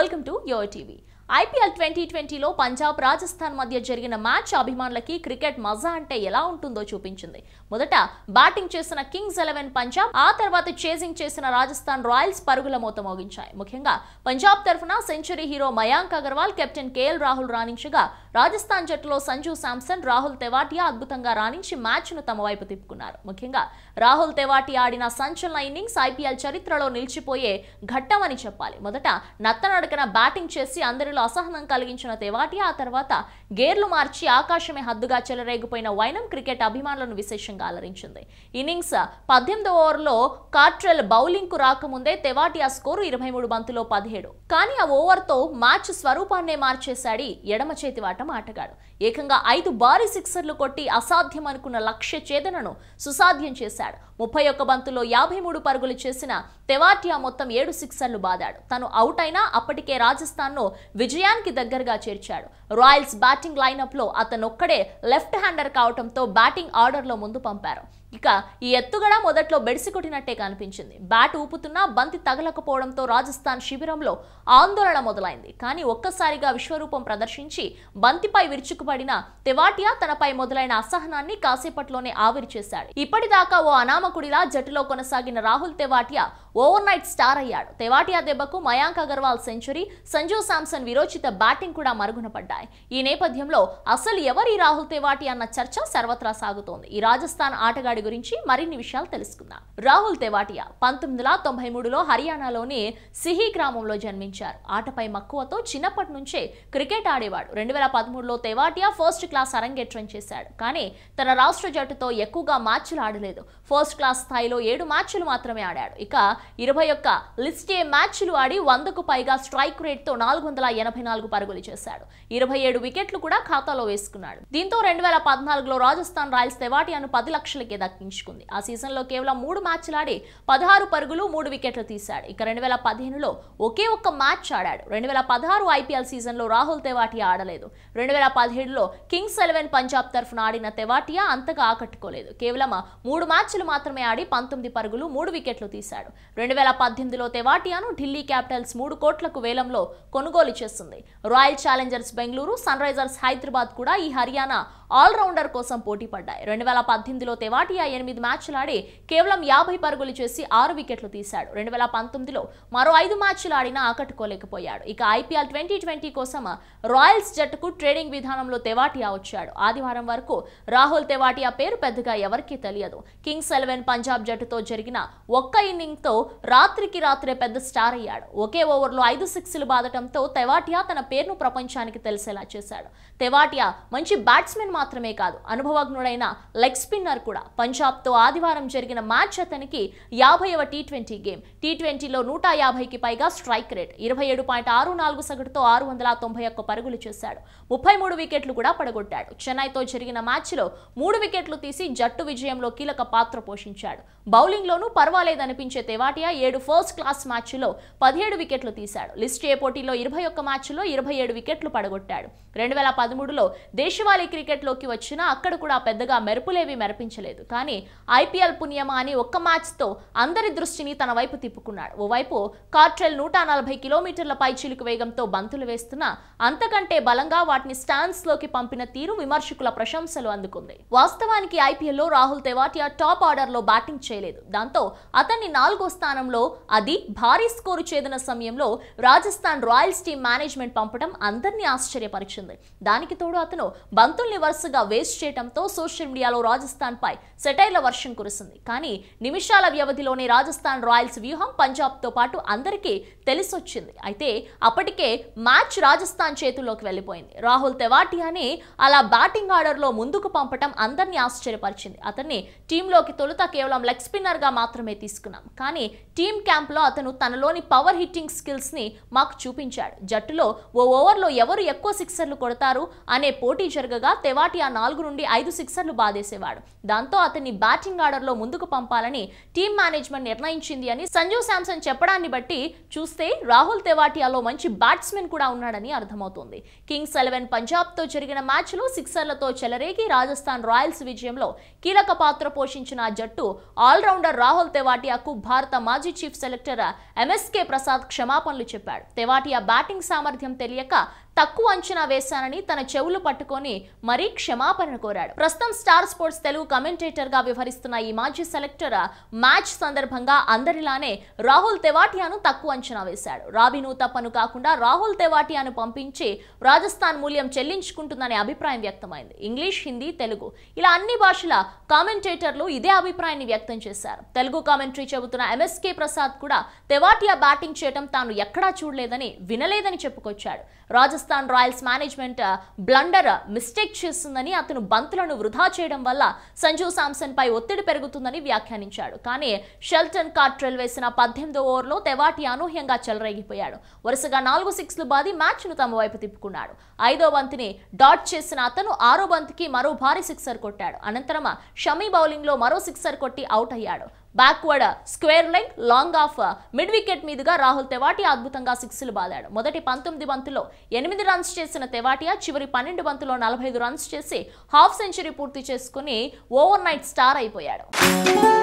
welcome to your TV IPL twenty ట్వంటీలో పంజాబ్ రాజస్థాన్ మధ్య జరిగిన మ్యాచ్ అభిమానులకి క్రికెట్ మజా అంటే ఎలా ఉంటుందో చూపించింది మొదట బ్యాటింగ్ చేసిన కింగ్స్ ఎలెవెన్ పంజాబ్ ఆ తర్వాత చేజింగ్ చేసిన రాజస్థాన్ రాయల్స్ పరుగుల మూత మోగించాయి ముఖ్యంగా పంజాబ్ తరఫున century hero Mayank Agarwal captain KL Rahul రాణించగా రాజస్థాన్ జట్టులో సంజు శాంసన్ రాహుల్ తెవాటియా అద్భుతంగా రాణించి మ్యాచ్ను తమ వైపు తిప్పుకున్నారు ముఖ్యంగా రాహుల్ తెవాటియా ఆడిన సంచలన ఇన్నింగ్స్ ఐపీఎల్ చరిత్రలో నిలిచిపోయే ఘట్టమని చెప్పాలి మొదట నత్తనడకన బ్యాటింగ్ చేసి అందరిలో అసహనం కలిగించిన తెవాటియా ఆ తర్వాత గేర్లు మార్చి ఆకాశమే హద్దుగా చెలరేగిపోయిన వైనం క్రికెట్ అభిమానులను విశేషంగా అలరించింది ఇన్నింగ్స్ పద్దెనిమిదో ఓవర్లో కాట్రెల్ బౌలింగ్కు రాకముందే తెవాటియా స్కోరు ఇరవై మూడు బంతులో పదిహేడు కానీ ఆ ఓవర్తో మ్యాచ్ స్వరూపాన్నే మార్చేశాడు ఎడమ చేతి వాటి ఆటం ఆటగాడు ఏకంగా ఐదు భారీ సిక్సర్లు కొట్టి అసాధ్యం అనుకున్న లక్ష్య ఛేదనను సుసాధ్యం చేశాడు ముప్పై ఒక్క బంతులో యాభై మూడు పరుగులు చేసిన తెవాటియా మొత్తం ఏడు సిక్సర్లు బాదాడు తను అవుట్ అయినా అప్పటికే రాజస్థాన్ను విజయానికి దగ్గరగా చేర్చాడు రాయల్స్ బ్యాటింగ్ లైనప్లో అతనొక్కడే లెఫ్ట్ హ్యాండర్ కావడంతో బ్యాటింగ్ ఆర్డర్లో ముందు పంపారు ఇక ఈ ఎత్తుగడ మొదట్లో బెడిసి కొట్టినట్టే కనిపించింది బ్యాట్ ఊపుతున్నా బంతి తగలకపోవడంతో రాజస్థాన్ శిబిరంలో ఆందోళన మొదలైంది కానీ ఒక్కసారిగా విశ్వరూపం ప్రదర్శించి బంతిపై విరుచుకుపడిన తెవాటియా తనపై మొదలైన అసహనాన్ని కాసేపట్లోనే ఆవిరి చేశాడు ఇప్పటిదాకా ఓ అనామకుడిలా జట్టులో కొనసాగిన Rahul Tewatia overnight star అయ్యాడు తెవాటియా దెబ్బకు మయాంక్ అగర్వాల్ సెంచరీ సంజు శాంసన్ విరోచిత బ్యాటింగ్ కూడా మరుగున పడ్డాయి ఈ నేపథ్యంలో అసలు ఎవరి రాహుల్ తెవాటియా అన్న చర్చ సర్వత్రా సాగుతోంది ఈ రాజస్థాన్ ఆటగాడి అతడి గురించి మరిన్ని విషయాలు తెలుసుకుందాం రాహుల్ తెవాటియా పంతొమ్మిది వందల తొంభై మూడులో హర్యానాలోని సిహి గ్రామంలో జన్మించారు ఆటపై మక్కువతో చిన్నప్పటి నుంచే క్రికెట్ ఆడేవాడు రెండు వేల పదమూడులో తెవాటియా ఫస్ట్ క్లాస్ అరంగేట్రం చేశాడు కానీ తన రాష్ట్ర జట్టుతో ఎక్కువగా మ్యాచ్లు ఆడలేదు ఫస్ట్ క్లాస్ స్థాయిలో ఏడు మ్యాచ్లు మాత్రమే ఆడాడు ఇక ఇరవై ఒక్క లిస్టే మ్యాచ్లు ఆడి వందకు పైగా స్ట్రైక్ రేట్తో నాలుగు వందల ఎనభై నాలుగు పరుగులు చేశాడు ఇరవై ఏడు వికెట్లు కూడా ఖాతాలో వేసుకున్నాడు దీంతో రెండు వేల పద్నాలుగులో రాజస్థాన్ రాయల్స్ తెవాటియాను పది దక్కి దక్కించుకుంది ఆ సీజన్లో కేవలం మూడు మ్యాచ్లు ఆడి పదహారు పరుగులు మూడు వికెట్లు తీశాడు ఇక రెండు వేల పదిహేనులో ఒకే ఒక్క మ్యాచ్ ఆడాడు రెండు వేల పదహారు ఐపీఎల్ సీజన్లో రాహుల్ తెవాటియా ఆడలేదు రెండు వేల పదిహేడులో కింగ్స్ ఎలెవెన్ పంజాబ్ తరఫున ఆడిన తెవాటియా అంతగా ఆకట్టుకోలేదు కేవలం మూడు మ్యాచ్లు మాత్రమే ఆడి పంతొమ్మిది పరుగులు మూడు వికెట్లు తీశాడు రెండు వేల పద్దెనిమిదిలో తెవాటియాను ఢిల్లీ క్యాపిటల్స్ మూడు కోట్లకు వేలంలో కొనుగోలు చేస్తుంది Royal Challengers Bengaluru Sunrisers Hyderabad కూడా ఈ హర్యానా ఆల్రౌండర్ కోసం పోటీ పడ్డాయి రెండు వేల పద్దెనిమిదిలో తెవాటియా ఎనిమిది ఆడి కేవలం యాభై పరుగులు చేసి ఆరు వికెట్లు తీశాడు రెండు వేల పంతొమ్మిదిలో మరో ఐదు మ్యాచ్లు ఆడినా ఆకట్టుకోలేకపోయాడు ఇక ఐపీఎల్ ట్వంటీ ట్వంటీ కోసం రాయల్స్ జట్టుకు ట్రేడింగ్ విధానంలో తెవాటియా వచ్చాడు ఆదివారం వరకు రాహుల్ తెవాటియా పేరు పెద్దగా ఎవరికీ తెలియదు కింగ్స్ ఎలెవెన్ పంజాబ్ జట్టుతో జరిగిన ఒక్క ఇన్నింగ్తో రాత్రికి రాత్రే పెద్ద స్టార్ అయ్యాడు ఒకే ఓవర్లో ఐదు సిక్స్లు బాదటంతో తెవాటియా తన పేరును ప్రపంచానికి తెలిసేలా చేశాడు తెవాటియా మంచి బ్యాట్స్మెన్ మాత్రమే కాదు అనుభవజ్ఞుడైన లెగ్ స్పిన్నర్ కూడా పంజాబ్తో ఆదివారం జరిగిన మ్యాచ్ అతనికి యాభైవ టీ ట్వంటీ గేమ్ టీ ట్వంటీలో నూట యాభైకి పైగా స్ట్రైక్ రేట్ ఇరవై ఏడు పాయింట్ ఆరు నాలుగు సగటుతో ఆరు వందల తొంభై ఒక్క పరుగులు చేశాడు ముప్పై మూడు వికెట్లు కూడా పడగొట్టాడు చెన్నైతో జరిగిన మ్యాచ్లో మూడు వికెట్లు తీసి జట్టు విజయంలో కీలక పాత్ర పోషించాడు బౌలింగ్లోనూ పర్వాలేదనిపించే తెవాటియా ఏడు ఫస్ట్ క్లాస్ మ్యాచ్లో పదిహేడు వికెట్లు తీశాడు లిస్ట్ ఏ పోటీలో ఇరవై ఒక్క మ్యాచ్లో ఇరవై ఏడు వికెట్లు పడగొట్టాడు రెండు వేల పదమూడులో దేశవాళీ క్రికెట్లో అధికారంలోకి వచ్చినా అక్కడ కూడా పెద్దగా మెరుపులేవి మెరపించలేదు కానీ ఐపీఎల్ పుణ్యమా అని ఒక్క మ్యాచ్తో అందరి దృష్టిని తన వైపు తిప్పుకున్నాడు ఓవైపు కార్ట్రెల్ నూట నలభై కిలోమీటర్ల పైచిలుకు వేగంతో బంతులు వేస్తున్నా అంతకంటే బలంగా వాటిని స్టాండ్స్ లోకి పంపిన తీరు విమర్శకుల ప్రశంసలు అందుకుంది వాస్తవానికి ఐపీఎల్లో రాహుల్ తెవాటియా టాప్ ఆర్డర్ లో బ్యాటింగ్ చేయలేదు దాంతో అతన్ని నాలుగో స్థానంలో అది భారీ స్కోరు చేదిన సమయంలో రాజస్థాన్ రాయల్స్ టీమ్ మేనేజ్మెంట్ పంపడం అందరినీ ఆశ్చర్యపరిచింది దానికి తోడు అతను బంతుల్ని వరుస వరుసగా వేస్ట్ చేయడంతో సోషల్ మీడియాలో రాజస్థాన్ పై సెటైర్ల వర్షం కురిసింది కానీ నిమిషాల వ్యవధిలోనే రాజస్థాన్ రాయల్స్ వ్యూహం పంజాబ్తో పాటు అందరికీ తెలిసొచ్చింది అయితే అప్పటికే మ్యాచ్ రాజస్థాన్ చేతుల్లోకి వెళ్ళిపోయింది రాహుల్ తెవాటియాని అలా బ్యాటింగ్ ఆర్డర్లో ముందుకు పంపడం అందరినీ ఆశ్చర్యపరిచింది అతన్ని టీంలోకి తొలుత కేవలం లెగ్ స్పిన్నర్గా మాత్రమే తీసుకున్నాం కానీ టీం క్యాంప్లో అతను తనలోని పవర్ హిట్టింగ్ స్కిల్స్ని మాకు చూపించాడు జట్టులో ఓ ఓవర్లో ఎవరు ఎక్కువ సిక్సర్లు కొడతారు అనే పోటీ జరగగా తెవాటి దాటి ఆ నాలుగు నుండి ఐదు సిక్సర్లు బాధేసేవాడు దాంతో అతన్ని బ్యాటింగ్ ఆర్డర్లో ముందుకు పంపాలని టీం మేనేజ్మెంట్ నిర్ణయించింది అని సంజు శాంసన్ చెప్పడాన్ని బట్టి చూస్తే రాహుల్ తెవాటియాలో మంచి బ్యాట్స్మెన్ కూడా ఉన్నాడని అర్థమవుతుంది కింగ్స్ ఎలెవెన్ పంజాబ్తో జరిగిన మ్యాచ్లో సిక్సర్లతో చెలరేగి రాజస్థాన్ రాయల్స్ విజయంలో కీలక పాత్ర పోషించిన ఆ జట్టు ఆల్రౌండర్ రాహుల్ తెవాటియాకు భారత మాజీ చీఫ్ సెలెక్టర్ ఎంఎస్కే ప్రసాద్ క్షమాపణలు చెప్పాడు తెవాటియా బ్యాటింగ్ సామర్థ్యం తెలియక తక్కువ అంచనా వేశానని తన చెవులు పట్టుకొని మరీ క్షమాపణ కోరాడు ప్రస్తుతం స్టార్ స్పోర్ట్స్ తెలుగు కమెంటేటర్ గా వ్యవహరిస్తున్న ఈ మాజీ సెలెక్టర్ మ్యాచ్ సందర్భంగా అందరిలానే రాహుల్ తెవాటియాను తక్కువ అంచనా వేశాడు రాబిను తప్పను కాకుండా రాహుల్ తెవాటియాను పంపించి రాజస్థాన్ మూల్యం చెల్లించుకుంటుందనే అభిప్రాయం వ్యక్తమైంది ఇంగ్లీష్ హిందీ తెలుగు ఇలా అన్ని భాషల కామెంటేటర్లు ఇదే అభిప్రాయాన్ని వ్యక్తం చేశారు తెలుగు కామెంటరీ చెబుతున్న ఎంఎస్కే ప్రసాద్ కూడా తెవాటియా బ్యాటింగ్ చేయడం తాను ఎక్కడా చూడలేదని వినలేదని చెప్పుకొచ్చాడు Rajasthan Rajasthan Royals management blunder mistake చేస్తుందని అతను బంతులను వృధా చేయడం వల్ల సంజు సామ్సన్ పై ఒత్తిడి పెరుగుతుందని వ్యాఖ్యానించాడు కానీ షెల్టన్ కార్ట్రెల్ వేసిన పద్దెనిమిదో ఓవర్లో తెవాటి అనూహ్యంగా చెలరేగిపోయాడు వరుసగా నాలుగు సిక్స్లు బాది మ్యాచ్ను తమ వైపు తిప్పుకున్నాడు ఐదో బంతిని డాట్ చేసిన అతను ఆరో బంతికి మరో భారీ సిక్సర్ కొట్టాడు అనంతరం షమీ బౌలింగ్లో మరో సిక్సర్ కొట్టి అవుట్ అయ్యాడు backward square leg long off mid wicket మీదుగా రాహుల్ తెవాటియా అద్భుతంగా సిక్స్లు బాదాడు మొదటి పంతొమ్మిది బంతుల్లో ఎనిమిది రన్స్ చేసిన తెవాటియా చివరి పన్నెండు బంతుల్లో నలభై రన్స్ చేసి హాఫ్ సెంచరీ పూర్తి చేసుకుని ఓవర్ నైట్ స్టార్ అయిపోయాడు